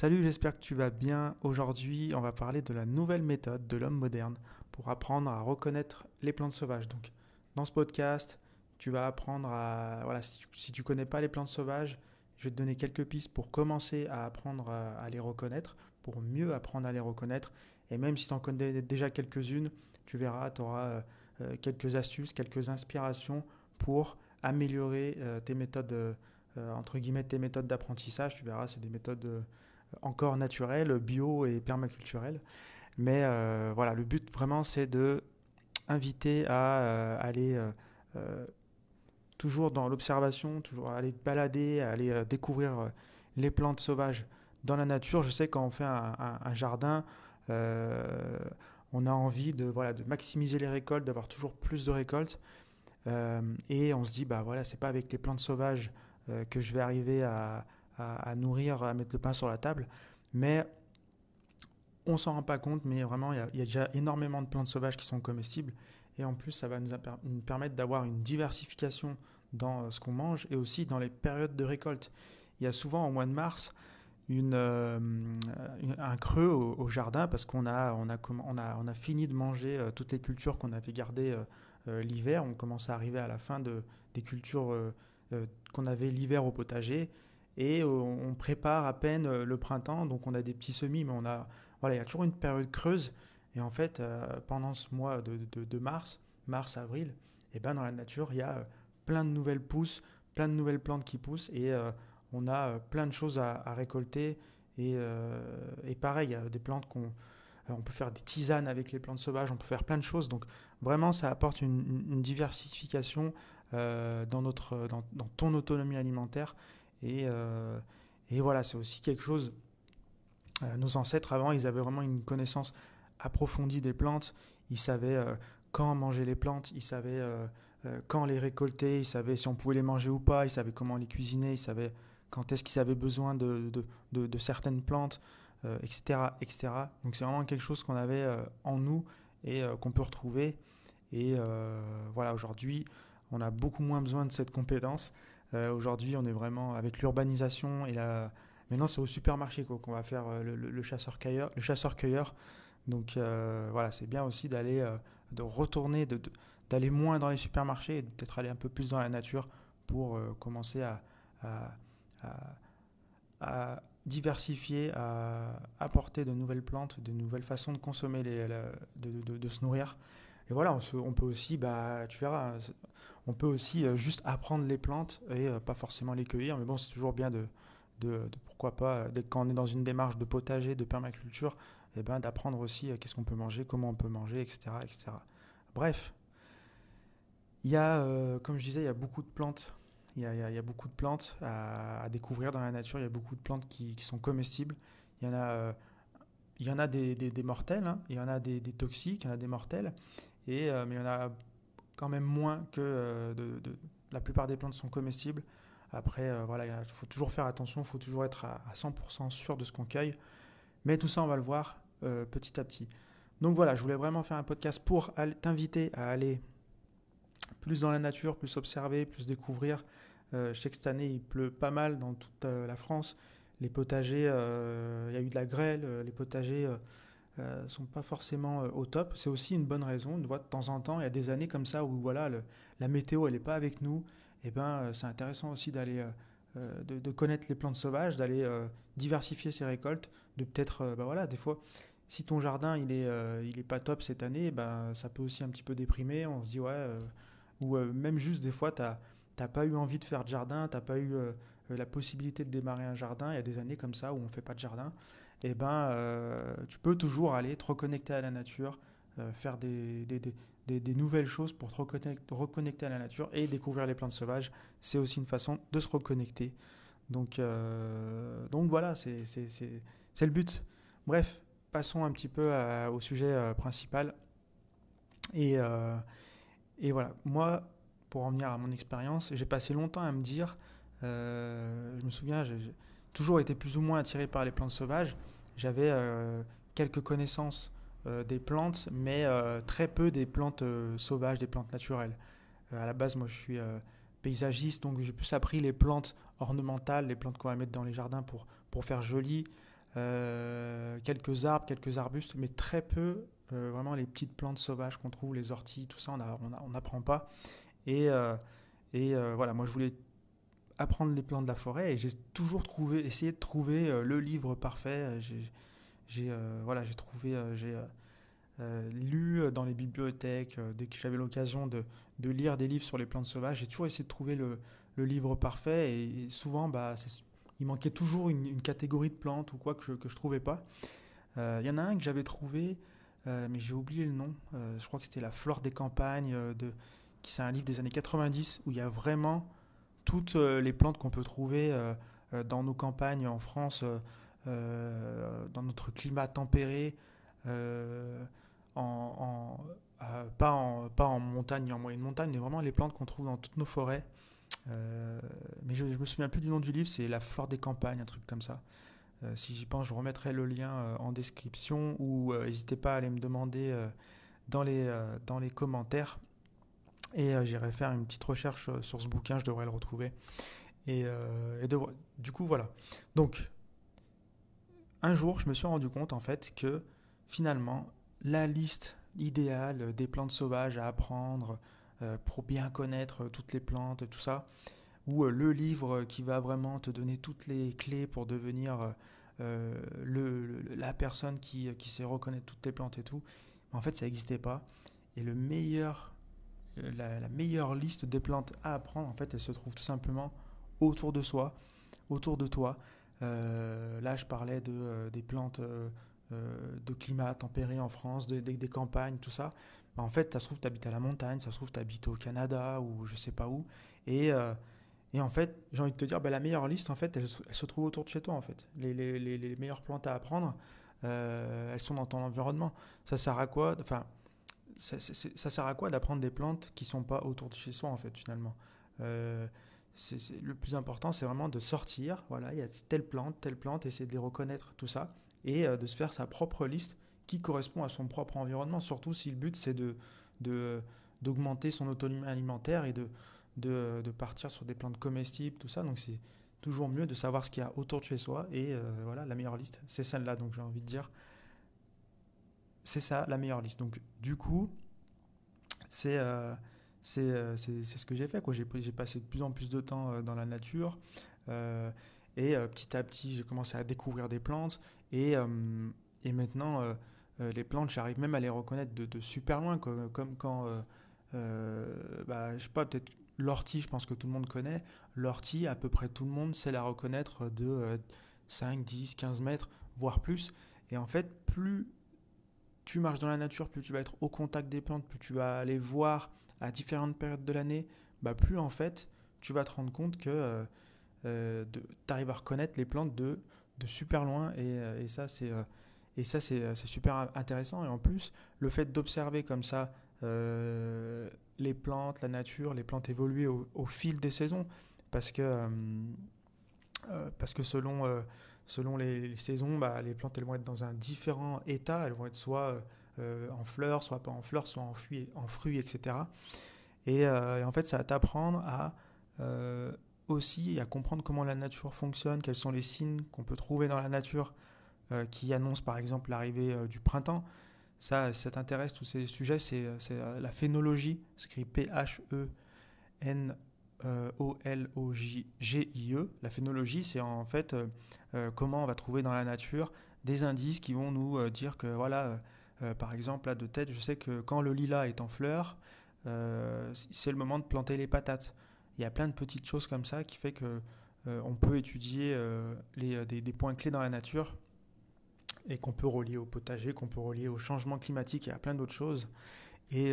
Salut, j'espère que tu vas bien. Aujourd'hui, on va parler de la nouvelle méthode de l'homme moderne pour apprendre à reconnaître les plantes sauvages. Donc, dans ce podcast, tu vas apprendre à. Voilà, si tu, ne connais pas les plantes sauvages, je vais te donner quelques pistes pour commencer à apprendre à, les reconnaître, pour mieux apprendre à les reconnaître. Et même si tu en connais déjà quelques-unes, tu verras, tu auras euh, euh, quelques astuces, quelques inspirations pour améliorer euh, tes méthodes, entre guillemets, tes méthodes d'apprentissage. Tu verras, c'est des méthodes encore naturel, bio et permaculturel. Mais euh, voilà, le but vraiment, c'est de inviter à euh, aller euh, toujours dans l'observation, toujours aller balader, aller découvrir les plantes sauvages dans la nature. Je sais quand on fait un, un jardin, on a envie de voilà de maximiser les récoltes, d'avoir toujours plus de récoltes, et on se dit bah voilà, c'est pas avec les plantes sauvages que je vais arriver à, à, nourrir, à mettre le pain sur la table. Mais on s'en rend pas compte, mais vraiment, il y, a, déjà énormément de plantes sauvages qui sont comestibles. Et en plus, ça va nous, permettre d'avoir une diversification dans euh, ce qu'on mange et aussi dans les périodes de récolte. Il y a souvent au mois de mars euh, un creux au, jardin parce qu'on a, on a, fini de manger euh, toutes les cultures qu'on avait gardées l'hiver. On commence à arriver à la fin de, des cultures qu'on avait l'hiver au potager et euh, on prépare à peine euh, le printemps, donc on a des petits semis, mais on a, il y a toujours une période creuse. Et en fait, euh, pendant ce mois de, mars, mars-avril, et eh ben, dans la nature, il y a plein de nouvelles pousses, plein de nouvelles plantes qui poussent, et on a plein de choses à, récolter. Et, pareil, il y a des plantes qu'on on peut faire des tisanes avec les plantes sauvages, on peut faire plein de choses. Donc vraiment, ça apporte une, diversification dans, notre, dans, ton autonomie alimentaire. Euh, et, voilà, c'est aussi quelque chose. Euh, nos ancêtres avant, ils avaient vraiment une connaissance approfondie des plantes. Ils savaient euh, quand manger les plantes, ils savaient quand les récolter, ils savaient si on pouvait les manger ou pas, ils savaient comment les cuisiner, ils savaient quand est-ce qu'ils avaient besoin de, certaines plantes, etc., etc. Donc c'est vraiment quelque chose qu'on avait en nous et qu'on peut retrouver. Et voilà, aujourd'hui, on a beaucoup moins besoin de cette compétence. Euh, aujourd'hui, on est vraiment avec l'urbanisation et la. Maintenant, c'est au supermarché qu'on va faire euh, le, chasseur-cueilleur. Le chasseur -cueilleur. Donc euh, voilà, c'est bien aussi d'aller, de retourner, d'aller de, moins dans les supermarchés et peut-être aller un peu plus dans la nature pour commencer à, diversifier, à apporter de nouvelles plantes, de nouvelles façons de consommer, les, de, se nourrir. Et voilà, on, on peut aussi, bah, tu verras, hein, on peut aussi euh, juste apprendre les plantes et euh, pas forcément les cueillir, mais bon, c'est toujours bien de, de, pourquoi pas, euh, dès quand est dans une démarche de potager, de permaculture, eh ben, d'apprendre aussi qu'est-ce qu'on peut manger, comment on peut manger, etc. etc. Bref, il y a, comme je disais, il y a beaucoup de plantes. Il y a, beaucoup de plantes à, découvrir dans la nature. Il y a beaucoup de plantes qui, sont comestibles. Il y en a, il y en a des, des, mortels, hein. il y en a des, toxiques, il y en a des mortels, et, mais il a quand même moins que euh, la plupart des plantes sont comestibles. Après, euh, voilà, il faut toujours faire attention, il faut toujours être à, 100% sûr de ce qu'on cueille. Mais tout ça, on va le voir euh, petit à petit. Donc voilà, je voulais vraiment faire un podcast pour t'inviter à aller plus dans la nature, plus observer, plus découvrir. je sais que cette année, il pleut pas mal dans toute la France. Les potagers, il y a eu de la grêle, les potagers euh, sont pas forcément euh, au top. C'est aussi une bonne raison. de voir de temps en temps, il y a des années comme ça où voilà, le, la météo elle n'est pas avec nous. Et eh ben, euh, c'est intéressant aussi d'aller de, connaître les plantes sauvages, d'aller diversifier ses récoltes, de peut-être, bah voilà, des fois, si ton jardin il est il est pas top cette année, ben ça peut aussi un petit peu déprimer. On se dit ouais, ou même juste des fois t'as t'as pas eu envie de faire de jardin, t'as pas eu la possibilité de démarrer un jardin. Il y a des années comme ça où on fait pas de jardin. Eh ben, euh, tu peux toujours aller te reconnecter à la nature, euh, faire des, nouvelles choses pour te reconnecter, à la nature et découvrir les plantes sauvages. C'est aussi une façon de se reconnecter. Donc, euh, donc voilà, c'est le but. Bref, passons un petit peu au sujet principal. Et, et voilà, moi, pour en à mon expérience, j'ai passé longtemps à me dire, je me souviens, j'ai toujours été plus ou moins attiré par les plantes sauvages. J'avais euh, quelques connaissances euh, des plantes, mais euh, très peu des plantes sauvages, des plantes naturelles. à la base, moi, je suis paysagiste, donc j'ai plus appris les plantes ornementales, les plantes qu'on va mettre dans les jardins pour, pour faire joli, quelques arbres, quelques arbustes, mais très peu vraiment les petites plantes sauvages qu'on trouve, les orties, tout ça, on n'apprend pas. Et, et voilà, moi je voulais apprendre les plantes de la forêt et j'ai toujours trouvé, essayé de trouver euh, le livre parfait. Euh, j'ai euh, voilà, j'ai trouvé, j'ai lu dans les bibliothèques dès que j'avais l'occasion de, de, lire des livres sur les plantes sauvages. J'ai toujours essayé de trouver le, livre parfait et, souvent, bah, il manquait toujours une, une, catégorie de plantes ou quoi que je, que trouvais pas. Il y en a un que j'avais trouvé, mais j'ai oublié le nom. je crois que c'était la flore des campagnes de qui c'est un livre des années 90 où il y a vraiment toutes euh, les plantes qu'on peut trouver euh, euh, dans nos campagnes en France, dans notre climat tempéré, pas, en, montagne ni en moyenne montagne, mais vraiment les plantes qu'on trouve dans toutes nos forêts. mais je, ne me souviens plus du nom du livre, c'est La flore des campagnes, un truc comme ça. si j'y pense, je remettrai le lien en description ou n'hésitez pas à aller me demander dans les commentaires et euh, j'irai faire une petite recherche euh, sur ce bouquin, je devrais le retrouver. Et, euh, du coup, voilà. Donc, un jour, je me suis rendu compte en fait que finalement, la liste idéale des plantes sauvages à apprendre pour bien connaître toutes les plantes, et tout ça, ou le livre qui va vraiment te donner toutes les clés pour devenir le, la personne qui, qui sait reconnaître toutes tes plantes et tout, en fait, ça n'existait pas. Et le meilleur euh, la, meilleure liste des plantes à apprendre, en fait, elle se trouve tout simplement autour de soi, autour de toi. Euh, là, je parlais de, euh, des plantes de climat tempéré en France, des campagnes, tout ça. Bah, en fait, ça se trouve, tu habites à la montagne, ça se trouve, tu habites au Canada ou je sais pas où. Et, en fait, j'ai envie de te dire, bah, la meilleure liste, en fait, elle, se trouve autour de chez toi, en fait. Les, les meilleures plantes à apprendre, elles sont dans ton environnement. Ça sert à quoi Enfin, ça, sert à quoi d'apprendre des plantes qui sont pas autour de chez soi en fait finalement euh, c'est, le plus important c'est vraiment de sortir voilà il y a telle plante telle plante essayer de les reconnaître tout ça et euh, de se faire sa propre liste qui correspond à son propre environnement surtout si le but c'est de, d'augmenter son autonomie alimentaire et de, de, partir sur des plantes comestibles tout ça donc c'est toujours mieux de savoir ce qu'il y a autour de chez soi et euh, voilà la meilleure liste c'est celle-là donc j'ai envie de dire c'est ça la meilleure liste. Donc, du coup, c'est euh, euh, c'est ce que j'ai fait. J'ai passé de plus en plus de temps euh, dans la nature. et petit à petit, j'ai commencé à découvrir des plantes. Et, maintenant, les plantes, j'arrive même à les reconnaître de, super loin. Comme, quand, bah, je sais pas, peut-être l'ortie, je pense que tout le monde connaît. L'ortie, à peu près tout le monde sait la reconnaître de 5, 10, 15 mètres, voire plus. Et en fait, plus tu marches dans la nature, plus tu vas être au contact des plantes, plus tu vas aller voir à différentes périodes de l'année, bah, plus en fait tu vas te rendre compte que euh, euh, tu arrives à reconnaître les plantes de, de super loin et, ça euh, c'est et ça c'est super intéressant et en plus le fait d'observer comme ça les plantes, la nature, les plantes évoluer au, fil des saisons parce que parce que selon selon les, saisons, bah, les plantes vont être dans un différent état. Elles vont être soit euh, en fleurs, soit pas en fleurs, soit en, fruits, en fruits etc. Euh, et, en fait, ça va t'apprendre à euh, aussi à comprendre comment la nature fonctionne, quels sont les signes qu'on peut trouver dans la nature qui annoncent par exemple l'arrivée du printemps. Ça, ça t'intéresse, tous ces sujets, c'est la phénologie, écrit P-H-E. n euh, O-L-O-G-I-E. La phénologie, c'est en fait euh, euh, comment on va trouver dans la nature des indices qui vont nous dire que, voilà, par exemple, là de tête, je sais que quand le lilas est en fleur, c'est le moment de planter les patates. Il y a plein de petites choses comme ça qui fait que on peut étudier des, points clés dans la nature et qu'on peut relier au potager, qu'on peut relier au changement climatique et à plein d'autres choses. Et,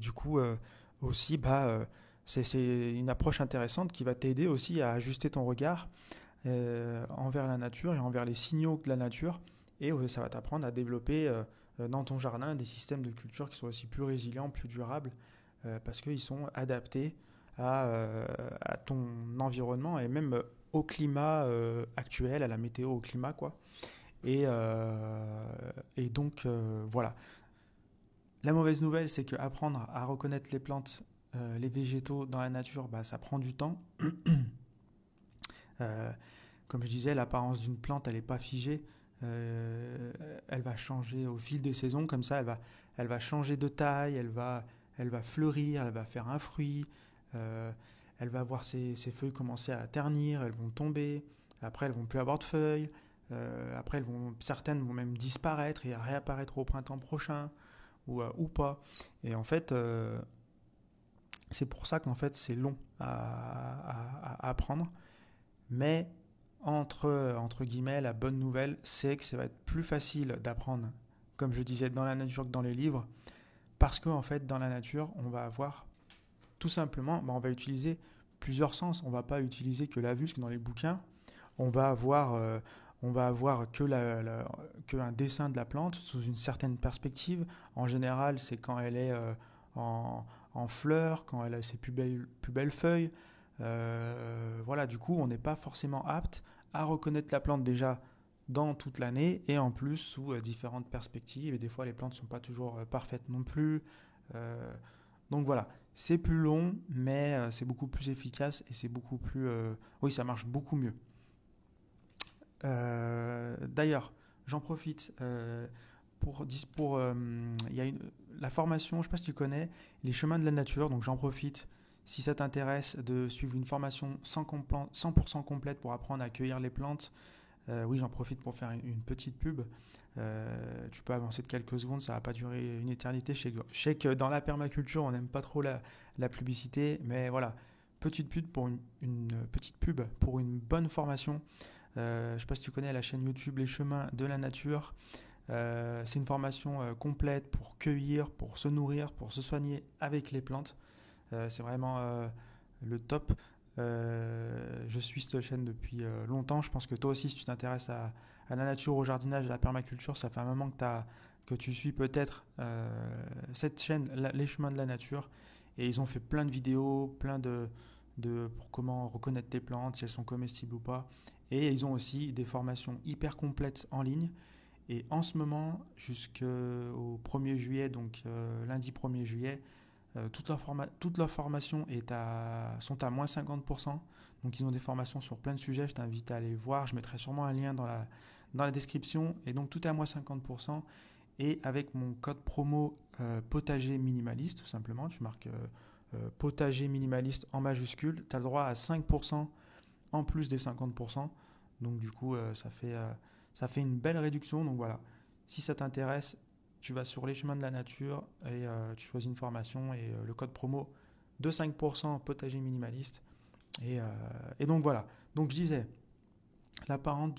du coup, aussi, bah, c'est une approche intéressante qui va t'aider aussi à ajuster ton regard euh, envers la nature et envers les signaux de la nature. Et ça va t'apprendre à développer euh, euh, dans ton jardin des systèmes de culture qui sont aussi plus résilients, plus durables, parce qu'ils sont adaptés à, ton environnement et même au climat actuel, à la météo, au climat. quoi. Et, et donc, voilà. La mauvaise nouvelle, c'est que apprendre à reconnaître les plantes euh, les végétaux dans la nature, bah, ça prend du temps. Euh, comme je disais, l'apparence d'une plante, elle n'est pas figée. Euh, elle va changer au fil des saisons, comme ça, elle va, elle va changer de taille, elle va, elle va fleurir, elle va faire un fruit, elle va voir ses, ses, feuilles commencer à ternir, elles vont tomber, après elles vont plus avoir de feuilles, après elles vont, certaines vont même disparaître et réapparaître au printemps prochain ou, ou pas. Et en fait, c'est pour ça qu'en fait, c'est long à, apprendre. Mais entre, entre guillemets, la bonne nouvelle, c'est que ça va être plus facile d'apprendre, comme je disais, dans la nature que dans les livres. Parce qu'en en fait, dans la nature, on va avoir tout simplement, bah, on va utiliser plusieurs sens. On va pas utiliser que la vue, parce que dans les bouquins, on va avoir, euh, on va avoir que, la, que, un dessin de la plante sous une certaine perspective. En général, c'est quand elle est euh, en, en fleurs, quand elle a ses plus belles, feuilles. Euh, voilà, du coup, on n'est pas forcément apte à reconnaître la plante déjà dans toute l'année et en plus sous euh, différentes perspectives. Et des fois, les plantes ne sont pas toujours euh, parfaites non plus. donc voilà, c'est plus long, mais c'est beaucoup plus efficace et c'est beaucoup plus. oui, ça marche beaucoup mieux. D'ailleurs, j'en profite pour, pour euh, y la formation, je ne sais pas si tu connais, les chemins de la nature, donc j'en profite. Si ça t'intéresse de suivre une formation 100%, complète pour apprendre à cueillir les plantes, euh, oui, j'en profite pour faire une, petite pub. Euh, tu peux avancer de quelques secondes, ça ne va pas durer une éternité. Je sais que, dans la permaculture, on n'aime pas trop la, publicité, mais voilà, petite pub pour une, petite pub pour une bonne formation. je ne sais pas si tu connais la chaîne YouTube Les Chemins de la Nature. Euh, c'est une formation euh, complète pour cueillir, pour se nourrir, pour se soigner avec les plantes. Euh, c'est vraiment le top. je suis cette chaîne depuis longtemps. Je pense que toi aussi, si tu t'intéresses à, la nature, au jardinage, à la permaculture, ça fait un moment que, que tu suis peut-être cette chaîne, Les chemins de la nature. Et ils ont fait plein de vidéos, plein de, de pour comment reconnaître tes plantes, si elles sont comestibles ou pas. Et ils ont aussi des formations hyper complètes en ligne et en ce moment, jusqu'au 1er juillet, donc euh, lundi 1er juillet, euh, toutes leurs formations à, sont à moins 50%. Donc ils ont des formations sur plein de sujets, je t'invite à aller voir, je mettrai sûrement un lien dans la, dans la description. Et donc tout est à moins 50%. Et avec mon code promo euh, potager minimaliste, tout simplement, tu marques potager minimaliste en majuscule, tu as le droit à 5% en plus des 50%. Donc du coup, ça fait... Ça fait une belle réduction. Donc voilà, si ça t'intéresse, tu vas sur les chemins de la nature et euh, tu choisis une formation et euh, le code promo de 5% potager minimaliste. Et, euh, et, donc voilà. Donc je disais, l'apparence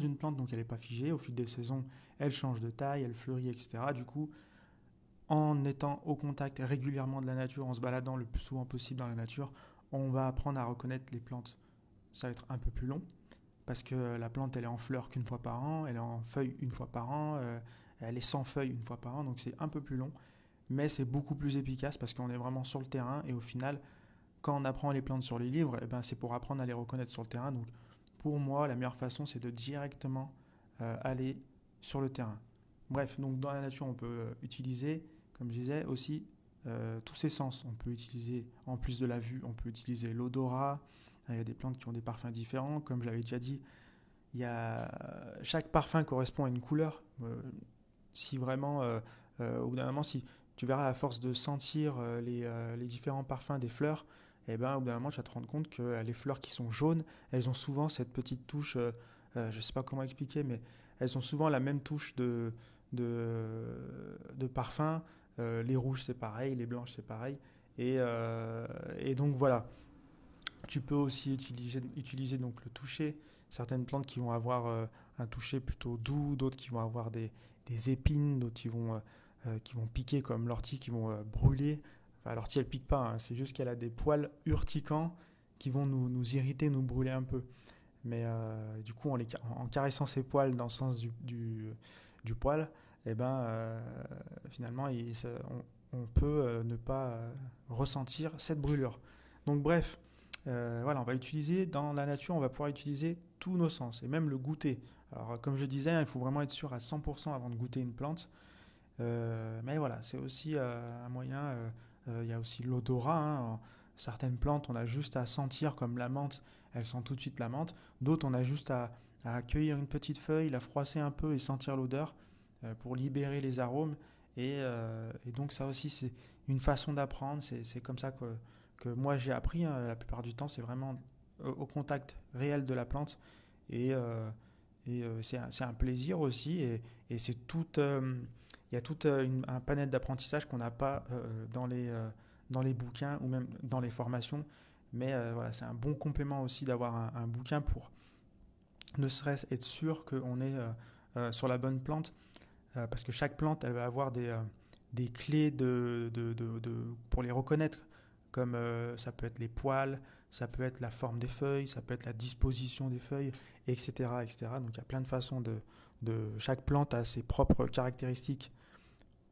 d'une plante, donc elle n'est pas figée. Au fil des saisons, elle change de taille, elle fleurit, etc. Du coup, en étant au contact régulièrement de la nature, en se baladant le plus souvent possible dans la nature, on va apprendre à reconnaître les plantes. Ça va être un peu plus long, parce que euh, la plante elle est en fleur qu'une fois par an, elle est en feuille une fois par an, euh, elle est sans feuilles une fois par an, donc c'est un peu plus long, mais c'est beaucoup plus efficace parce qu'on est vraiment sur le terrain et au final, quand on apprend les plantes sur les livres, eh ben, c'est pour apprendre à les reconnaître sur le terrain. Donc pour moi, la meilleure façon c'est de directement euh, aller sur le terrain. Bref, donc dans la nature, on peut utiliser, comme je disais, aussi tous ses sens. On peut utiliser, en plus de la vue, on peut utiliser l'odorat, Hein, il y a des plantes qui ont des parfums différents. Comme je l'avais déjà dit, il chaque parfum correspond à une couleur. Euh, si vraiment, euh, euh, au bout d'un moment, si tu verras à force de sentir les, différents parfums des fleurs, et eh ben, au bout d'un moment, tu vas te rendre compte que les fleurs qui sont jaunes, elles ont souvent cette petite touche, je ne sais pas comment expliquer, mais elles ont souvent la même touche de, de, parfum. les rouges, c'est pareil, les blanches, c'est pareil. et donc voilà, tu peux aussi utiliser, utiliser donc le toucher. Certaines plantes qui vont avoir euh, un toucher plutôt doux, d'autres qui vont avoir des, épines, d'autres qui, vont euh, euh, qui vont piquer comme l'ortie, qui vont brûler. l'ortie, elle pique pas, hein, c'est juste qu'elle a des poils urticants qui vont nous, nous irriter, nous brûler un peu. Mais du coup, en, en, caressant ses poils dans le sens du, du, poil, eh ben, finalement, on, peut ne pas ressentir cette brûlure. Donc bref, euh, voilà, on va utiliser dans la nature, on va pouvoir utiliser tous nos sens et même le goûter. Alors, euh, comme je disais, hein, il faut vraiment être sûr à 100% avant de goûter une plante. Euh, mais voilà, c'est aussi un moyen. Il y a aussi l'odorat. Hein. Certaines plantes, on a juste à sentir, comme la menthe, elles sentent tout de suite la menthe. D'autres, on a juste à, accueillir une petite feuille, la froisser un peu et sentir l'odeur pour libérer les arômes. et, donc, ça aussi, c'est une façon d'apprendre. C'est comme ça que que moi j'ai appris, hein, la plupart du temps, c'est vraiment au contact réel de la plante. Et, euh, et euh, c'est un, plaisir aussi. Et, et c'est tout. Euh, il y a tout une, un panel d'apprentissage qu'on n'a pas dans, les, dans les bouquins ou même dans les formations. Mais voilà, c'est un bon complément aussi d'avoir un, bouquin pour ne serait-ce être sûr qu'on est sur la bonne plante. parce que chaque plante, elle va avoir des, des clés de, de, pour les reconnaître comme euh, ça peut être les poils, ça peut être la forme des feuilles, ça peut être la disposition des feuilles, etc. etc. Donc il y a plein de façons de, Chaque plante a ses propres caractéristiques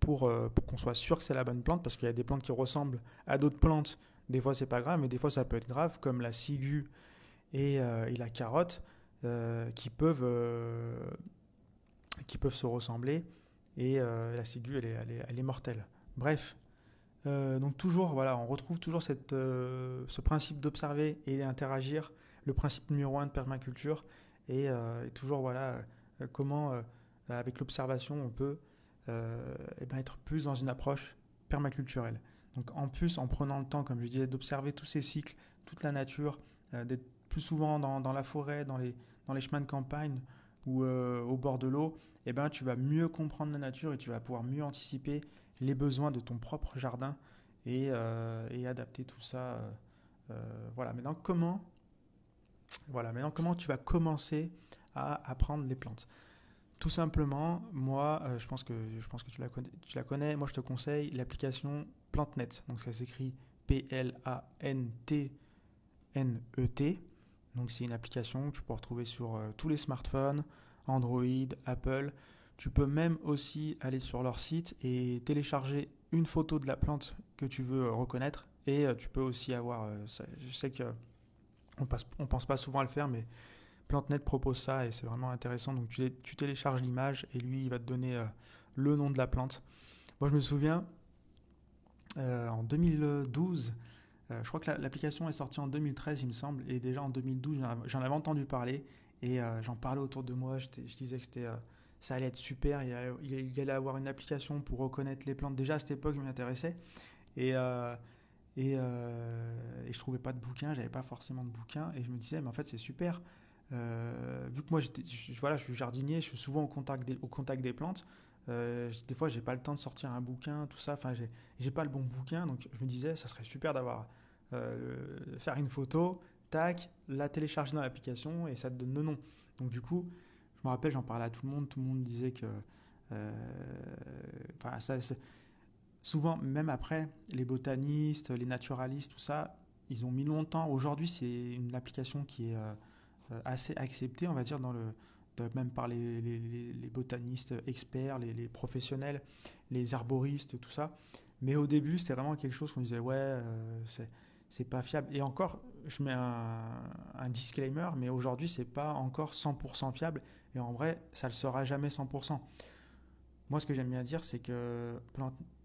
euh, pour, qu'on soit sûr que c'est la bonne plante, parce qu'il y a des plantes qui ressemblent à d'autres plantes. Des fois c'est pas grave, mais des fois ça peut être grave, comme la ciguë et, euh, la carotte, qui, peuvent, qui peuvent se ressembler. Et la ciguë, elle est mortelle. Bref, euh, donc toujours, voilà, on retrouve toujours euh, ce principe d'observer et d'interagir, le principe numéro un de permaculture, et, euh, toujours voilà comment avec l'observation on peut eh ben, être plus dans une approche permaculturelle. Donc en plus en prenant le temps, comme je disais, d'observer tous ces cycles, toute la nature, d'être plus souvent dans, la forêt, dans dans les chemins de campagne, ou euh, au bord de l'eau, eh ben, tu vas mieux comprendre la nature et tu vas pouvoir mieux anticiper les besoins de ton propre jardin et, euh, adapter tout ça. Euh, voilà. Maintenant, comment, voilà, maintenant, comment tu vas commencer à apprendre les plantes Tout simplement, moi, je pense que, je pense que tu, la connais, Moi, je te conseille l'application PlantNet. Donc, ça s'écrit p l a n -T. E donc c'est une application que tu peux retrouver sur euh, tous les smartphones, Android, Apple. Tu peux même aussi aller sur leur site et télécharger une photo de la plante que tu veux euh, reconnaître. Et euh, tu peux aussi avoir, je sais que on, pense pas souvent à le faire, mais PlantNet propose ça et c'est vraiment intéressant. Donc tu, télécharges l'image et lui, il va te donner le nom de la plante. Moi, je me souviens, en 2012, euh, je crois que l'application est sortie en 2013, il me semble, et déjà en 2012, j'en avais entendu parler, et euh, j'en parlais autour de moi, je, disais que c'était euh, ça allait être super. Il, allait avoir une application pour reconnaître les plantes. Déjà à cette époque, je m'intéressait Et, et, je trouvais pas de bouquin, j'avais pas forcément de bouquin. Et je me disais, mais en fait, c'est super. vu que moi, je, voilà, je suis jardinier, je suis souvent au contact des, au contact des plantes. des fois, j'ai pas le temps de sortir un bouquin, tout ça. Enfin, j'ai pas le bon bouquin. Donc, je me disais, ça serait super d'avoir euh, faire une photo, tac, la télécharger dans l'application et ça te donne le nom. Donc du coup, je me rappelle, j'en parlais à tout le monde, tout le monde disait que... Euh, souvent, même après, les botanistes, les naturalistes, tout ça, ils ont mis longtemps. Aujourd'hui, c'est une application qui est euh, assez acceptée, on va dire, dans le, même par les, botanistes experts, les, professionnels, les arboristes, tout ça. Mais au début, c'était vraiment quelque chose qu'on disait, ouais, c'est c'est pas fiable. Et encore, je mets un, disclaimer, mais aujourd'hui, c'est pas encore 100% fiable. Et en vrai, ça le sera jamais 100%. Moi, ce que j'aime bien dire, c'est que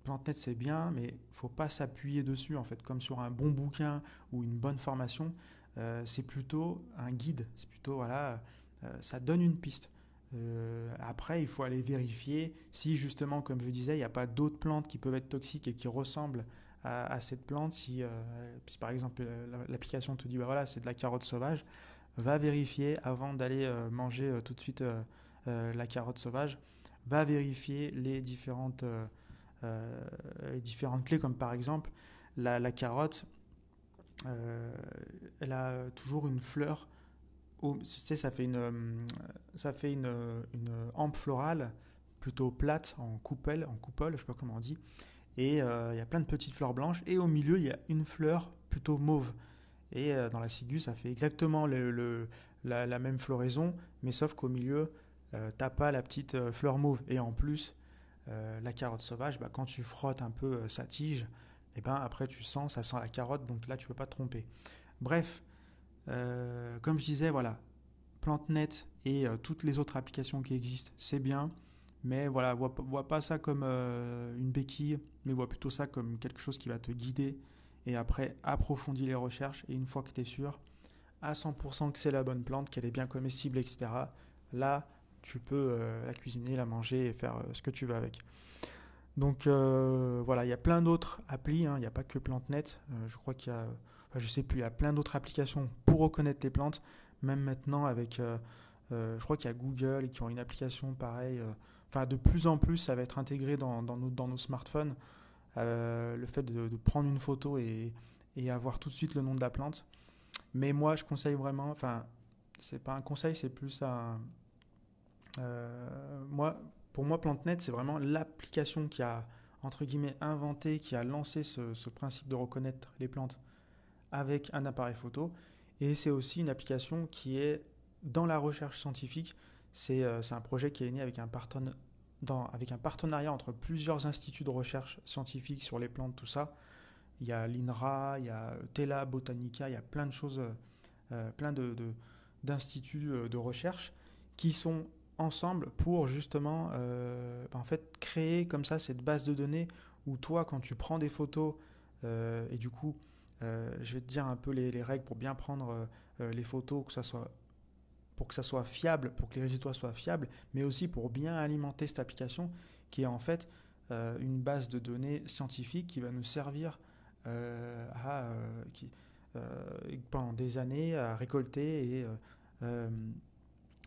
PlantNet, c'est bien, mais faut pas s'appuyer dessus, en fait, comme sur un bon bouquin ou une bonne formation. Euh, c'est plutôt un guide. C'est plutôt, voilà, euh, ça donne une piste. Euh, après, il faut aller vérifier si justement, comme je disais, il n'y a pas d'autres plantes qui peuvent être toxiques et qui ressemblent à, cette plante. Si, euh, par exemple euh, l'application te dit bah voilà c'est de la carotte sauvage, va vérifier avant d'aller euh, manger tout de suite la carotte sauvage, va vérifier les différentes, les différentes clés comme par exemple la, carotte, elle a toujours une fleur ça fait une, ça fait une, une, ampe florale plutôt plate en coupelle, en coupole, je sais pas comment on dit, et euh, il y a plein de petites fleurs blanches. Et au milieu, il y a une fleur plutôt mauve. Et euh, dans la cigu ça fait exactement la, même floraison, mais sauf qu'au milieu, tu euh, t'as pas la petite fleur mauve. Et en plus, la carotte sauvage, bah, quand tu frottes un peu sa tige, et eh ben après tu sens, ça sent la carotte, donc là tu peux pas te tromper. Bref, comme je disais, voilà, net et toutes les autres applications qui existent, c'est bien mais voilà, vois, pas ça comme euh, une béquille, mais vois plutôt ça comme quelque chose qui va te guider. Et après, approfondis les recherches. Et une fois que tu es sûr, à 100% que c'est la bonne plante, qu'elle est bien comestible, etc., là, tu peux euh, la cuisiner, la manger et faire euh, ce que tu veux avec. Donc voilà, il y a plein d'autres applis, hein, il n'y a pas que PlanteNet, je crois qu'il y a, enfin, je sais plus, il y a plein d'autres applications pour reconnaître tes plantes, même maintenant avec, je crois qu'il y a Google qui ont une application pareille enfin de plus en plus, ça va être intégré dans, dans, nos, smartphones. Euh, le fait de, prendre une photo et, avoir tout de suite le nom de la plante. Mais moi, je conseille vraiment, enfin, c'est pas un conseil, c'est plus un. Euh, moi, pour moi, PlanteNet, c'est vraiment l'application qui a, entre guillemets, inventé, qui a lancé ce principe de reconnaître les plantes avec un appareil photo. Et c'est aussi une application qui est dans la recherche scientifique. Euh, c'est un projet qui est né avec un, dans, avec un partenariat entre plusieurs instituts de recherche scientifique sur les plantes, tout ça. Il y a l'INRA, il y a Tela Botanica, il y a plein de choses, euh, euh, plein d'instituts de, d'instituts de, recherche qui sont ensemble pour justement ben, en fait créer comme ça cette base de données où toi quand tu prends des photos et du coup je vais te dire un peu les, les règles pour bien prendre les photos que ça soit pour que ça soit fiable, pour que les résultats soient fiables, mais aussi pour bien alimenter cette application qui est en fait euh, une base de données scientifique qui va nous servir euh, euh, pendant des années à récolter et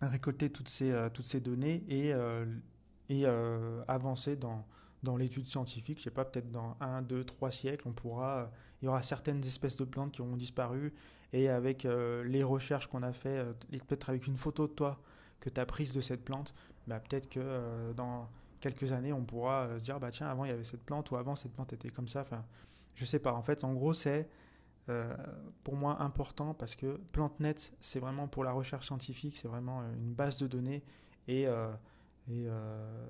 récolter toutes ces, toutes ces données et avancer dans, dans l'étude scientifique, je sais pas, peut-être dans un, deux, trois siècles, on pourra, il y aura certaines espèces de plantes qui auront disparu, et avec euh, les recherches qu'on a fait, euh, et peut-être avec une photo de toi que tu as prise de cette plante, bah, peut-être que euh, dans quelques années, on pourra se dire, bah tiens, avant il y avait cette plante, ou avant cette plante était comme ça, enfin, je sais pas. En fait, en gros, c'est pour moi important parce que PlanteNet, c'est vraiment pour la recherche scientifique, c'est vraiment une base de données, et euh,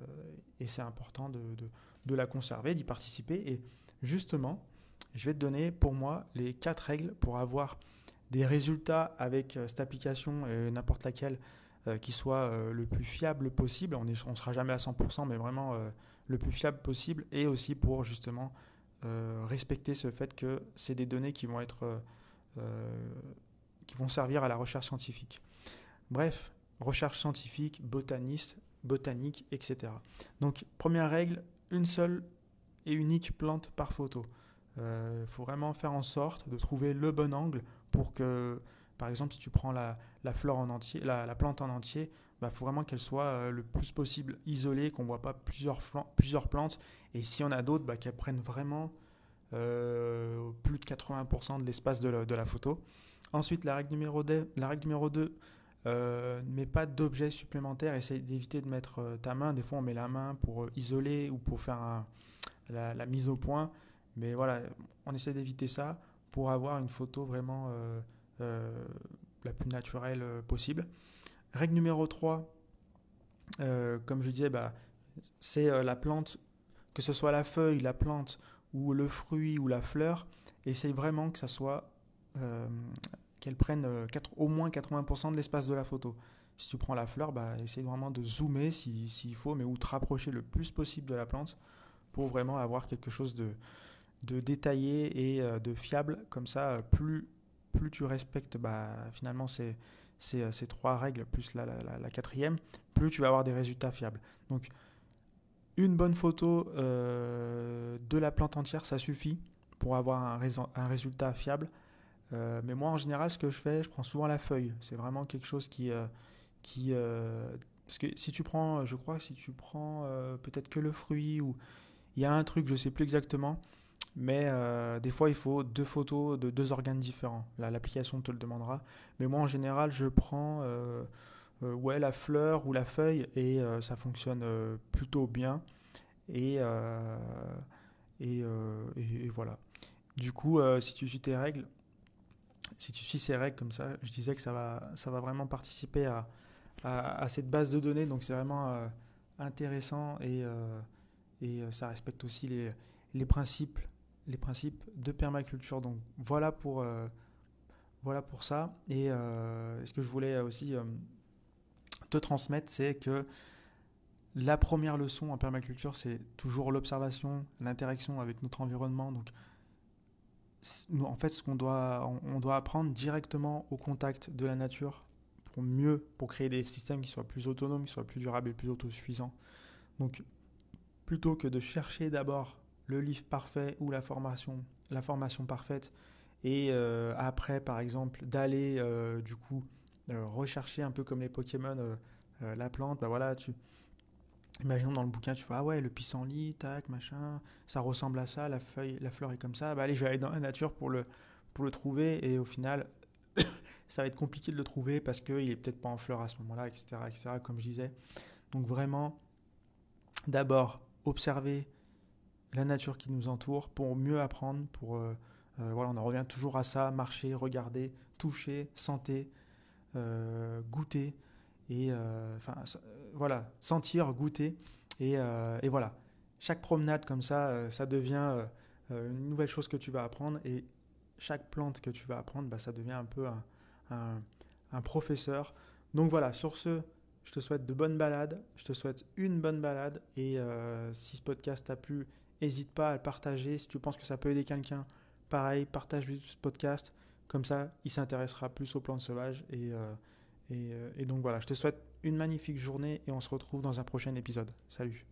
et, c'est important de, la conserver, d'y participer. Et justement, je vais te donner pour moi les quatre règles pour avoir des résultats avec euh, cette application et n'importe laquelle euh, qui soit le plus fiable possible. On ne sera jamais à 100%, mais vraiment le plus fiable possible. Et aussi pour justement respecter ce fait que c'est des données qui vont être qui vont servir à la recherche scientifique. Bref, recherche scientifique, botaniste, botanique, etc. Donc, première règle, une seule et unique plante par photo. Il euh, faut vraiment faire en sorte de trouver le bon angle pour que, par exemple, si tu prends la, la en entier, la, plante en entier, bah, faut vraiment qu'elle soit euh, le plus possible isolée, qu'on ne voit pas plusieurs, plusieurs plantes. Et si on a d'autres, bah, qu'elles prennent vraiment euh, plus de 80% de l'espace de, la photo. Ensuite, la règle numéro, la règle numéro 2, ne euh, mets pas d'objets supplémentaires. Essaye d'éviter de mettre euh, ta main. Des fois, on met la main pour euh, isoler ou pour faire la, mise au point. Mais voilà, on essaie d'éviter ça pour avoir une photo vraiment la plus naturelle possible. Règle numéro 3, comme je disais, bah, c'est la plante, que ce soit la feuille, la plante ou le fruit ou la fleur, essaye vraiment que ça soit qu'elle prenne euh, au moins 80% de l'espace de la photo. Si tu prends la fleur, bah, essaye vraiment de zoomer s'il faut, mais ou te rapprocher le plus possible de la plante pour vraiment avoir quelque chose de, détaillé et euh, de fiable. Comme ça, euh, plus, plus tu respectes bah, finalement ces, ces, trois règles, plus la, quatrième, plus tu vas avoir des résultats fiables. Donc, une bonne photo de la plante entière, ça suffit pour avoir un, un résultat fiable. Euh, mais moi, en général, ce que je fais, je prends souvent la feuille. C'est vraiment quelque chose qui. Euh, euh, parce que si tu prends, je crois si tu prends peut-être que le fruit ou. Il y a un truc, je ne sais plus exactement, mais des fois, il faut deux photos de deux organes différents. Là, l'application te le demandera. Mais moi, en général, je prends. ouais, la fleur ou la feuille, et ça fonctionne plutôt bien. Et, et, et, voilà. Du coup, si tu suis tes règles, si tu suis ces règles comme ça, je disais que ça va, ça va vraiment participer à, cette base de données. Donc c'est vraiment euh, intéressant et, euh, euh, ça respecte aussi les, principes, les principes de permaculture. Donc voilà pour, voilà pour ça. Et ce que je voulais aussi te transmettre, c'est que la première leçon en permaculture, c'est toujours l'observation, l'interaction avec notre environnement. Donc en fait, ce qu'on doit, on doit apprendre directement au contact de la nature pour mieux, pour créer des systèmes qui soient plus autonomes, qui soient plus durables et plus autosuffisants. Donc, plutôt que de chercher d'abord le livre parfait ou la formation, la formation parfaite, et euh, après, par exemple, d'aller euh, du coup euh, rechercher un peu comme les Pokémon la plante, bah voilà, tu, Imaginons dans le bouquin, tu fais ah ouais, le pissenlit, tac, machin, ça ressemble à ça, la feuille, la fleur est comme ça. Bah allez, je vais aller dans la nature pour le, pour le trouver et au final, ça va être compliqué de le trouver parce qu'il est peut-être pas en fleur à ce moment-là, etc., etc., comme je disais. Donc vraiment, d'abord observer la nature qui nous entoure pour mieux apprendre, pour euh, euh, voilà, on en revient toujours à ça, marcher, regarder, toucher, sentir, euh, goûter et euh, enfin euh, voilà, sentir, goûter euh, et, voilà. Chaque promenade comme ça, ça devient une nouvelle chose que tu vas apprendre et chaque plante que tu vas apprendre, bah, ça devient un peu un, professeur. Donc voilà, sur ce, je te souhaite de bonnes balades, je te souhaite une bonne balade et si ce podcast t'a plu, n'hésite pas à le partager. Si tu penses que ça peut aider quelqu'un, pareil, partage ce podcast, comme ça il s'intéressera plus aux plantes sauvages et, euh, et, donc voilà, je te souhaite une magnifique journée et on se retrouve dans un prochain épisode. Salut